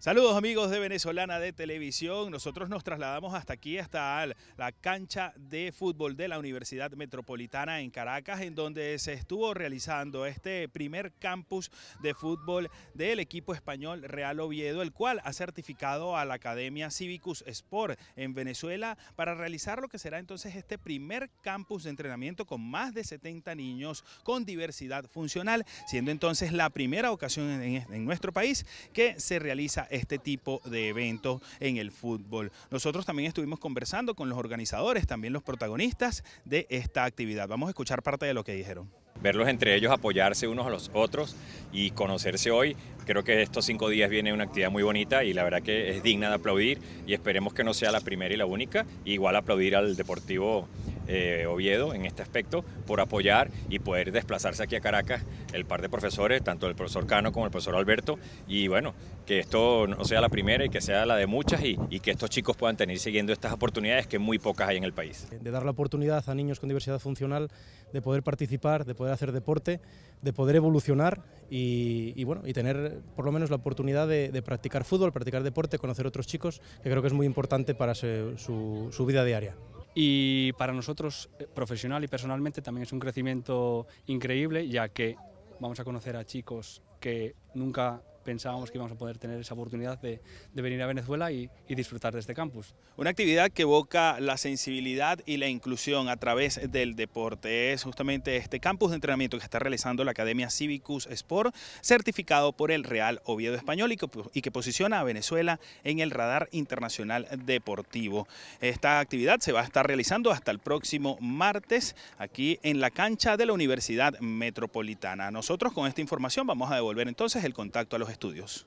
Saludos amigos de Venezolana de Televisión. Nosotros nos trasladamos hasta aquí, hasta la cancha de fútbol de la Universidad Metropolitana en Caracas, en donde se estuvo realizando este primer campus de fútbol del equipo español Real Oviedo, el cual ha certificado a la Academia Civicus Sport en Venezuela para realizar lo que será entonces este primer campus de entrenamiento con más de 70 niños con diversidad funcional, siendo entonces la primera ocasión en, nuestro país que se realiza este tipo de eventos en el fútbol. Nosotros también estuvimos conversando con los organizadores, también los protagonistas de esta actividad. Vamos a escuchar parte de lo que dijeron verlos entre ellos apoyarse unos a los otros y conocerse hoy. Creo que estos cinco días viene una actividad muy bonita y la verdad que es digna de aplaudir y esperemos que no sea la primera y la única. Igual aplaudir al Deportivo eh, Oviedo en este aspecto por apoyar y poder desplazarse aquí a Caracas el par de profesores, tanto el profesor Cano como el profesor Alberto. Y bueno, que esto no sea la primera y que sea la de muchas y, y que estos chicos puedan tener siguiendo estas oportunidades que muy pocas hay en el país. De dar la oportunidad a niños con diversidad funcional de poder participar, de poder hacer deporte, de poder evolucionar y, bueno, y tener por lo menos la oportunidad de, practicar fútbol, practicar deporte, conocer otros chicos, que creo que es muy importante para su vida diaria. Y para nosotros, eh, profesional y personalmente, también es un crecimiento increíble, ya que vamos a conocer a chicos que nunca pensábamos que íbamos a poder tener esa oportunidad de, venir a Venezuela y, disfrutar de este campus. Una actividad que evoca la sensibilidad y la inclusión a través del deporte es justamente este campus de entrenamiento que está realizando la Academia Civicus Sport, certificado por el Real Oviedo Español y que, y que posiciona a Venezuela en el radar internacional deportivo. Esta actividad se va a estar realizando hasta el próximo martes aquí en la cancha de la Universidad Metropolitana. Nosotros con esta información vamos a devolver entonces el contacto a los estudiantes Estudios.